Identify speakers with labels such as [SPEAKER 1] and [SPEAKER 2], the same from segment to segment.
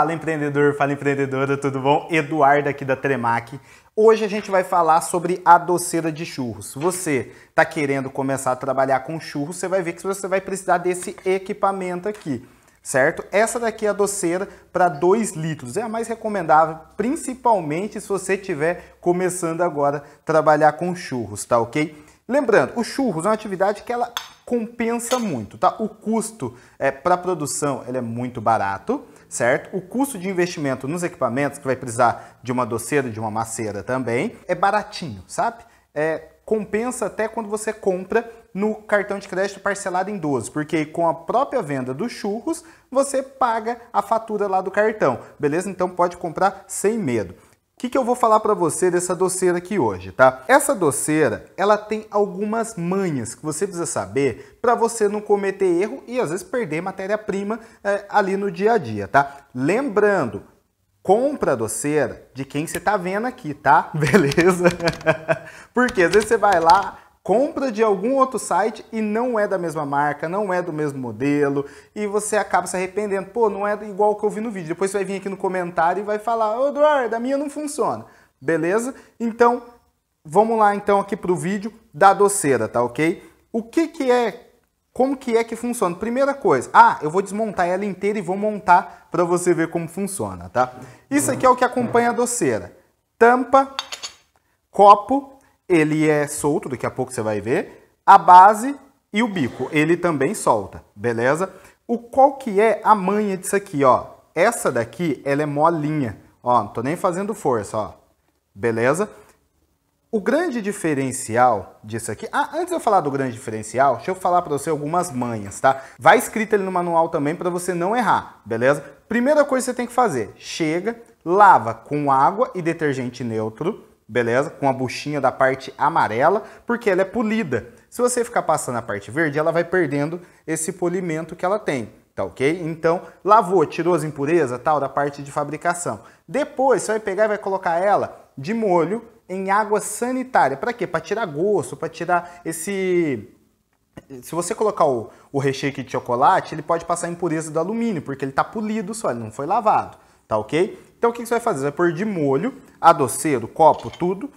[SPEAKER 1] Fala empreendedor, fala empreendedora, tudo bom? Eduardo aqui da Tremac. Hoje a gente vai falar sobre a doceira de churros. você está querendo começar a trabalhar com churros, você vai ver que você vai precisar desse equipamento aqui, certo? Essa daqui é a doceira para 2 litros, é a mais recomendável, principalmente se você estiver começando agora a trabalhar com churros, tá ok? Lembrando, o churros é uma atividade que ela compensa muito, tá? O custo é, para produção ele é muito barato, certo? O custo de investimento nos equipamentos, que vai precisar de uma doceira, de uma maceira também, é baratinho, sabe? É, compensa até quando você compra no cartão de crédito parcelado em 12, porque com a própria venda dos churros, você paga a fatura lá do cartão, beleza? Então pode comprar sem medo que, que eu vou falar para você dessa doceira aqui hoje, tá? Essa doceira, ela tem algumas manhas que você precisa saber para você não cometer erro e às vezes perder matéria-prima é, ali no dia a dia, tá? Lembrando, compra a doceira de quem você tá vendo aqui, tá? Beleza? Porque às vezes você vai lá, compra de algum outro site e não é da mesma marca, não é do mesmo modelo, e você acaba se arrependendo. Pô, não é igual que eu vi no vídeo. Depois você vai vir aqui no comentário e vai falar, ô Eduardo, a minha não funciona. Beleza? Então, vamos lá então aqui para o vídeo da doceira, tá ok? O que que é como que é que funciona? Primeira coisa, ah, eu vou desmontar ela inteira e vou montar para você ver como funciona, tá? Isso aqui é o que acompanha a doceira. Tampa, copo ele é solto, daqui a pouco você vai ver. A base e o bico, ele também solta, beleza? O qual que é a manha disso aqui, ó? Essa daqui, ela é molinha, ó, não tô nem fazendo força, ó, beleza? O grande diferencial disso aqui... Ah, antes de eu falar do grande diferencial, deixa eu falar para você algumas manhas, tá? Vai escrito ali no manual também para você não errar, beleza? Primeira coisa que você tem que fazer, chega, lava com água e detergente neutro, beleza? Com a buchinha da parte amarela, porque ela é polida. Se você ficar passando a parte verde, ela vai perdendo esse polimento que ela tem, tá ok? Então, lavou, tirou as impurezas, tal, da parte de fabricação. Depois, você vai pegar e vai colocar ela de molho em água sanitária. Para quê? Para tirar gosto, para tirar esse se você colocar o, o, recheio aqui de chocolate, ele pode passar impureza do alumínio, porque ele está polido só, ele não foi lavado, tá ok? Então o que você vai fazer? Você vai pôr de molho, a doceiro, copo, tudo,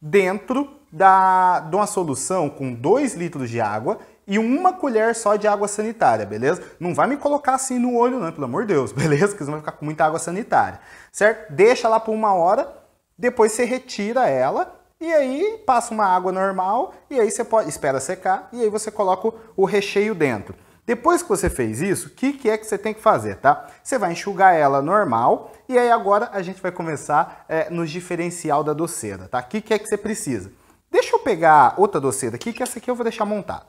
[SPEAKER 1] dentro da, de uma solução com 2 litros de água e uma colher só de água sanitária, beleza? Não vai me colocar assim no olho, não, pelo amor de Deus, beleza? Porque senão vai ficar com muita água sanitária, certo? Deixa lá por uma hora, depois você retira ela e aí passa uma água normal e aí você pode, espera secar e aí você coloca o recheio dentro. Depois que você fez isso, o que, que é que você tem que fazer, tá? Você vai enxugar ela normal e aí agora a gente vai começar é, no diferencial da doceira, tá? O que, que é que você precisa? Deixa eu pegar outra doceira aqui, que essa aqui eu vou deixar montada,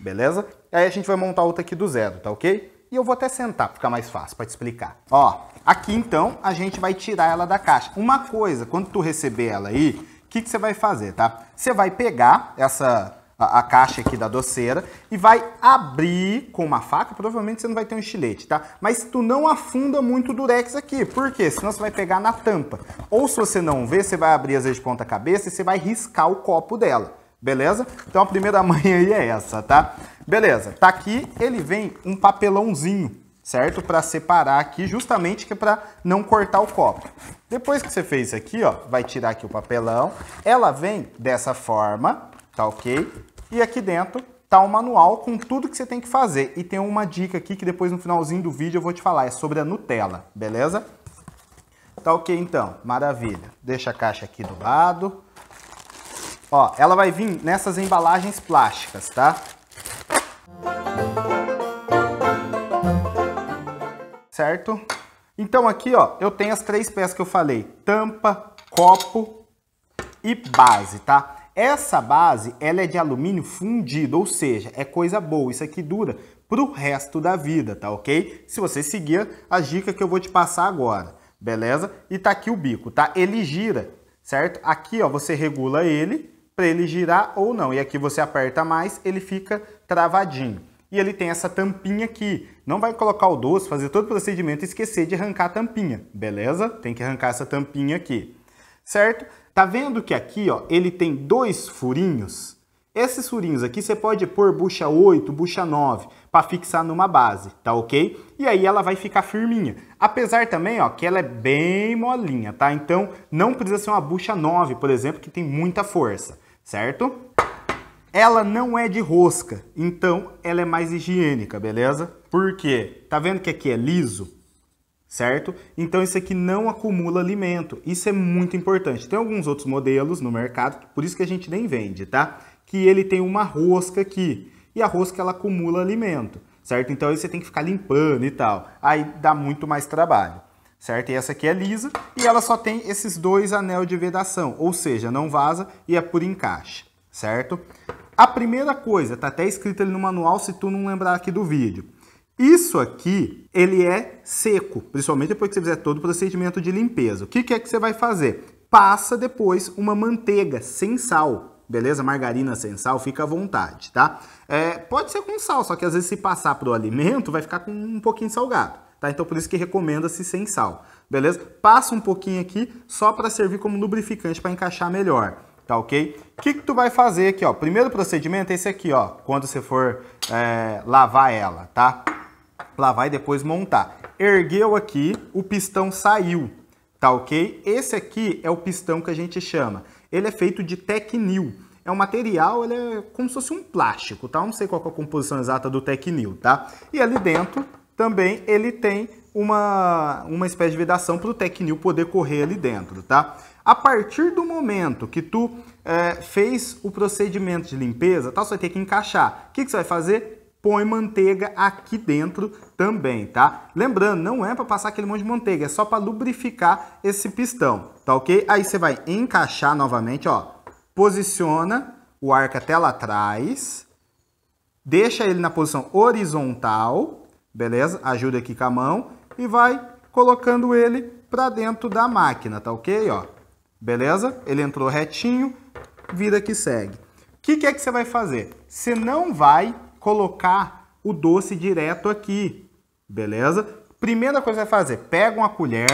[SPEAKER 1] beleza? Aí a gente vai montar outra aqui do zero, tá ok? E eu vou até sentar ficar mais fácil, para te explicar. Ó, aqui então a gente vai tirar ela da caixa. Uma coisa, quando tu receber ela aí, o que, que você vai fazer, tá? Você vai pegar essa a, caixa aqui da doceira e vai abrir com uma faca, provavelmente você não vai ter um estilete, tá? Mas tu não afunda muito o durex aqui, por quê? Senão você vai pegar na tampa. Ou se você não vê, você vai abrir às vezes de ponta cabeça e você vai riscar o copo dela, beleza? Então a primeira manha aí é essa, tá? Beleza, tá aqui, ele vem um papelãozinho, certo? Para separar aqui, justamente que é para não cortar o copo. Depois que você fez isso aqui, ó, vai tirar aqui o papelão, ela vem dessa forma, tá ok? E aqui dentro tá o manual com tudo que você tem que fazer. E tem uma dica aqui que depois no finalzinho do vídeo eu vou te falar, é sobre a Nutella, beleza? Tá ok então, maravilha. Deixa a caixa aqui do lado. Ó, ela vai vir nessas embalagens plásticas, tá? Certo? Então aqui, ó, eu tenho as três peças que eu falei. Tampa, copo e base, tá? Essa base ela é de alumínio fundido, ou seja, é coisa boa. Isso aqui dura para o resto da vida, tá ok? Se você seguir as dicas que eu vou te passar agora, beleza? E tá aqui o bico, tá? Ele gira, certo? Aqui, ó, você regula ele para ele girar ou não. E aqui você aperta mais, ele fica travadinho. E ele tem essa tampinha aqui. Não vai colocar o doce, fazer todo o procedimento e esquecer de arrancar a tampinha, beleza? Tem que arrancar essa tampinha aqui, certo? Tá vendo que aqui, ó, ele tem dois furinhos? Esses furinhos aqui você pode pôr bucha 8, bucha 9 para fixar numa base, tá ok? E aí ela vai ficar firminha. Apesar também, ó, que ela é bem molinha, tá? Então não precisa ser uma bucha 9, por exemplo, que tem muita força, certo? Ela não é de rosca, então ela é mais higiênica, beleza? Por quê? Tá vendo que aqui é liso? certo? Então isso aqui não acumula alimento, isso é muito importante. Tem alguns outros modelos no mercado, por isso que a gente nem vende, tá? Que ele tem uma rosca aqui, e a rosca ela acumula alimento, certo? Então aí você tem que ficar limpando e tal, aí dá muito mais trabalho, certo? E essa aqui é lisa, e ela só tem esses dois anel de vedação, ou seja, não vaza e é por encaixe, certo? A primeira coisa, tá até escrito ali no manual, se tu não lembrar aqui do vídeo, isso aqui, ele é seco, principalmente depois que você fizer todo o procedimento de limpeza. O que, é que você vai fazer? Passa depois uma manteiga sem sal, beleza? Margarina sem sal, fica à vontade, tá? É, pode ser com sal, só que às vezes se passar pro alimento, vai ficar com um pouquinho salgado, tá? Então por isso que recomenda-se sem sal, beleza? Passa um pouquinho aqui só para servir como lubrificante para encaixar melhor, tá ok? O que, que tu vai fazer aqui, ó? Primeiro procedimento é esse aqui, ó, quando você for é, lavar ela, tá? Lá vai depois montar. Ergueu aqui, o pistão saiu, tá ok? Esse aqui é o pistão que a gente chama. Ele é feito de tecnil. É um material, ele é como se fosse um plástico, tá? Eu não sei qual é a composição exata do tecnil, tá? E ali dentro também ele tem uma, uma espécie de vedação para o tecnil poder correr ali dentro, tá? A partir do momento que tu é, fez o procedimento de limpeza, tá, você vai ter que encaixar. O que, que você vai fazer? põe manteiga aqui dentro também, tá? Lembrando, não é para passar aquele monte de manteiga, é só para lubrificar esse pistão, tá ok? Aí você vai encaixar novamente, ó, posiciona o arco até lá atrás, deixa ele na posição horizontal, beleza? Ajuda aqui com a mão e vai colocando ele para dentro da máquina, tá ok? Ó, beleza? Ele entrou retinho, vida que segue. O que, que é que você vai fazer? Você não vai colocar o doce direto aqui, beleza? Primeira coisa que vai fazer, pega uma colher,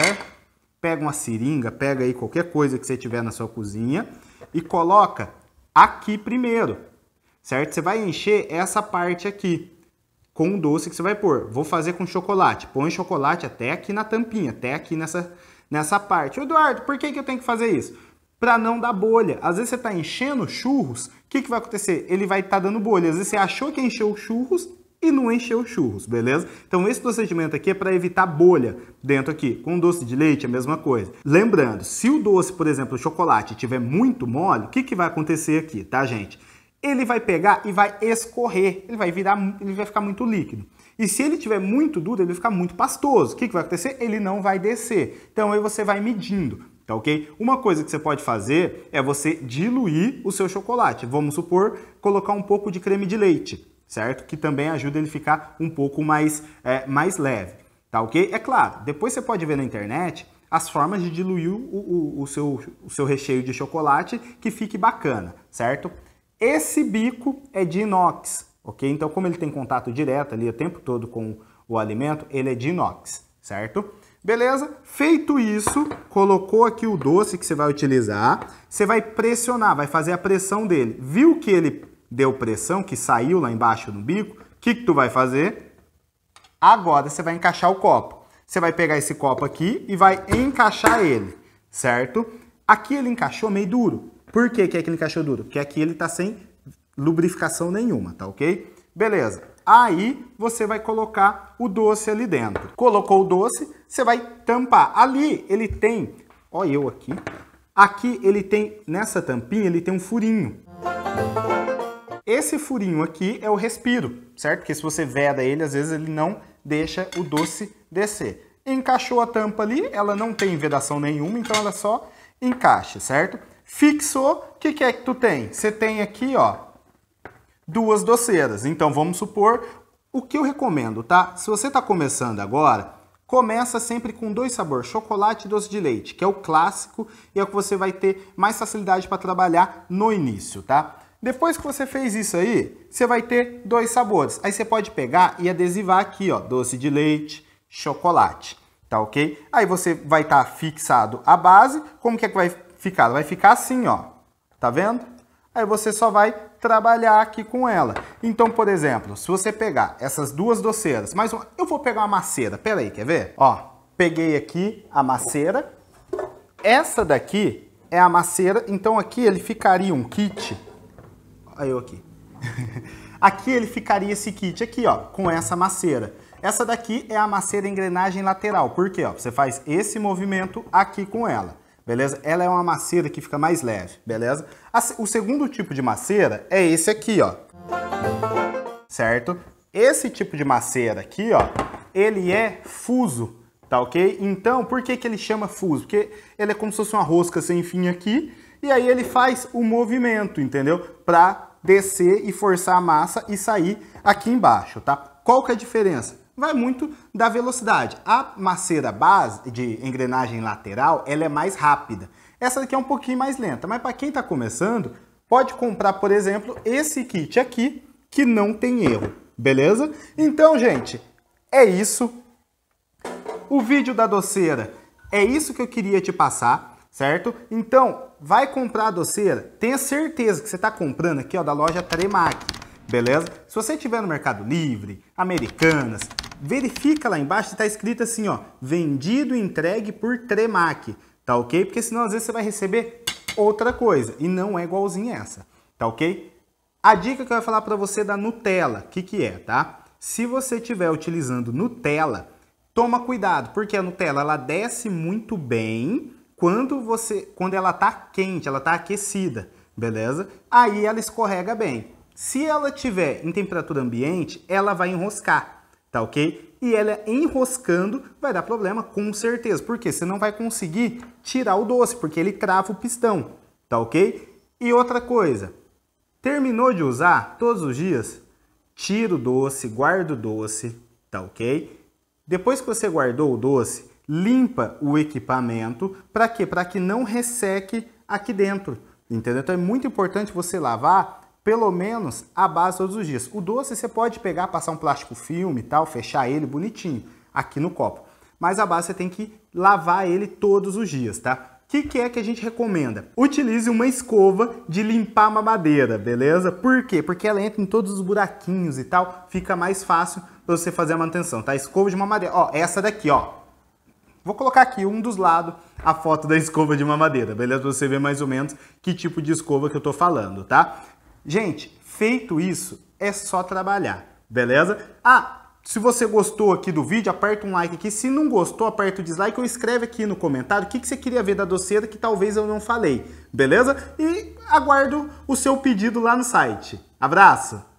[SPEAKER 1] pega uma seringa, pega aí qualquer coisa que você tiver na sua cozinha e coloca aqui primeiro, certo? Você vai encher essa parte aqui com o doce que você vai pôr. Vou fazer com chocolate. Põe chocolate até aqui na tampinha, até aqui nessa, nessa parte. Eduardo, por que, que eu tenho que fazer isso? Para não dar bolha. Às vezes você está enchendo churros que, que vai acontecer? Ele vai estar tá dando bolha. você achou que encheu os churros e não encheu os churros, beleza? Então esse procedimento aqui é para evitar bolha dentro aqui. Com doce de leite a mesma coisa. Lembrando, se o doce, por exemplo, o chocolate, tiver muito mole, o que, que vai acontecer aqui, tá, gente? Ele vai pegar e vai escorrer, ele vai virar, ele vai ficar muito líquido. E se ele tiver muito duro, ele vai ficar muito pastoso. O que, que vai acontecer? Ele não vai descer. Então aí você vai medindo tá ok? Uma coisa que você pode fazer é você diluir o seu chocolate. Vamos supor, colocar um pouco de creme de leite, certo? Que também ajuda ele a ficar um pouco mais, é, mais leve, tá ok? É claro, depois você pode ver na internet as formas de diluir o, o, o, seu, o seu recheio de chocolate que fique bacana, certo? Esse bico é de inox, ok? Então, como ele tem contato direto ali o tempo todo com o alimento, ele é de inox, certo? Beleza? Feito isso, colocou aqui o doce que você vai utilizar, você vai pressionar, vai fazer a pressão dele. Viu que ele deu pressão, que saiu lá embaixo no bico? O que, que tu vai fazer? Agora você vai encaixar o copo. Você vai pegar esse copo aqui e vai encaixar ele, certo? Aqui ele encaixou meio duro. Por que, que ele encaixou duro? Porque aqui ele está sem lubrificação nenhuma, tá ok? Beleza. Aí você vai colocar o doce ali dentro. Colocou o doce, você vai tampar. Ali ele tem, ó eu aqui, aqui ele tem, nessa tampinha ele tem um furinho. Esse furinho aqui é o respiro, certo? Porque se você veda ele, às vezes ele não deixa o doce descer. Encaixou a tampa ali, ela não tem vedação nenhuma, então ela só encaixa, certo? Fixou, o que, que é que tu tem? Você tem aqui, ó, duas doceiras. Então vamos supor o que eu recomendo, tá? Se você está começando agora, começa sempre com dois sabores, chocolate e doce de leite, que é o clássico e é o que você vai ter mais facilidade para trabalhar no início, tá? Depois que você fez isso aí, você vai ter dois sabores. Aí você pode pegar e adesivar aqui, ó, doce de leite, chocolate, tá ok? Aí você vai estar tá fixado a base. Como que é que vai ficar? Vai ficar assim, ó. Tá vendo? Aí você só vai trabalhar aqui com ela. Então, por exemplo, se você pegar essas duas doceiras, mais uma, eu vou pegar uma maceira, peraí, quer ver? Ó, peguei aqui a maceira, essa daqui é a maceira, então aqui ele ficaria um kit, olha eu aqui, aqui ele ficaria esse kit aqui, ó, com essa maceira. Essa daqui é a maceira engrenagem lateral, porque ó, você faz esse movimento aqui com ela beleza? Ela é uma macera que fica mais leve, beleza? O segundo tipo de macera é esse aqui, ó. Certo? Esse tipo de macera aqui, ó, ele é fuso, tá ok? Então, por que, que ele chama fuso? Porque ele é como se fosse uma rosca sem fim aqui, e aí ele faz o movimento, entendeu? Para descer e forçar a massa e sair aqui embaixo, tá? Qual que é a diferença? vai muito da velocidade. A maceira base de engrenagem lateral, ela é mais rápida. Essa daqui é um pouquinho mais lenta, mas para quem está começando, pode comprar, por exemplo, esse kit aqui, que não tem erro, beleza? Então, gente, é isso. O vídeo da doceira é isso que eu queria te passar, certo? Então, vai comprar a doceira, tenha certeza que você está comprando aqui ó, da loja Tremac, beleza? Se você estiver no Mercado Livre, Americanas, verifica lá embaixo está escrito assim, ó, vendido entregue por Tremac, tá ok? Porque senão às vezes você vai receber outra coisa e não é igualzinha essa, tá ok? A dica que eu vou falar para você é da Nutella, o que que é, tá? Se você estiver utilizando Nutella, toma cuidado, porque a Nutella ela desce muito bem quando você, quando ela tá quente, ela tá aquecida, beleza? Aí ela escorrega bem. Se ela tiver em temperatura ambiente, ela vai enroscar tá ok? E ela enroscando vai dar problema com certeza, porque você não vai conseguir tirar o doce, porque ele crava o pistão, tá ok? E outra coisa, terminou de usar todos os dias, tira o doce, guarda o doce, tá ok? Depois que você guardou o doce, limpa o equipamento, para quê? Para que não resseque aqui dentro, entendeu? Então é muito importante você lavar pelo menos a base todos os dias. O doce você pode pegar, passar um plástico filme e tal, fechar ele bonitinho aqui no copo. Mas a base você tem que lavar ele todos os dias, tá? O que, que é que a gente recomenda? Utilize uma escova de limpar mamadeira, beleza? Por quê? Porque ela entra em todos os buraquinhos e tal, fica mais fácil pra você fazer a manutenção, tá? Escova de mamadeira, ó, essa daqui, ó. Vou colocar aqui um dos lados a foto da escova de mamadeira, beleza? Pra você ver mais ou menos que tipo de escova que eu tô falando, tá? Gente, feito isso, é só trabalhar, beleza? Ah, se você gostou aqui do vídeo, aperta um like aqui. Se não gostou, aperta o dislike ou escreve aqui no comentário o que, que você queria ver da doceira que talvez eu não falei, beleza? E aguardo o seu pedido lá no site. Abraço!